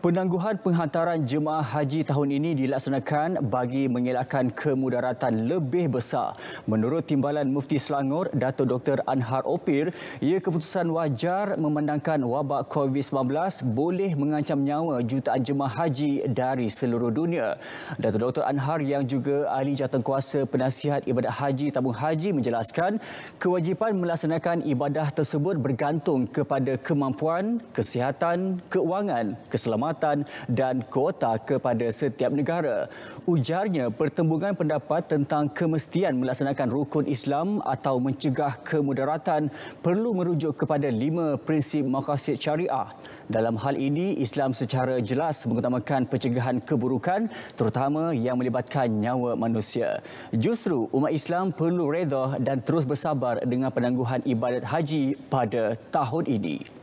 Penangguhan penghantaran jemaah haji tahun ini dilaksanakan bagi mengelakkan kemudaratan lebih besar. Menurut Timbalan Mufti Selangor, Dato' Dr. Anhar Opir, ia keputusan wajar memandangkan wabak COVID-19 boleh mengancam nyawa jutaan jemaah haji dari seluruh dunia. Dato' Dr. Anhar yang juga ahli kuasa penasihat ibadat haji tabung haji menjelaskan kewajipan melaksanakan ibadah tersebut bergantung kepada kemampuan, kesihatan, keuangan, keselamatan kehormatan dan kuota kepada setiap negara. Ujarnya, pertembungan pendapat tentang kemestian melaksanakan rukun Islam atau mencegah kemudaratan perlu merujuk kepada lima prinsip makasih syariah. Dalam hal ini, Islam secara jelas mengutamakan pencegahan keburukan terutama yang melibatkan nyawa manusia. Justru, umat Islam perlu redha dan terus bersabar dengan penangguhan ibadat haji pada tahun ini.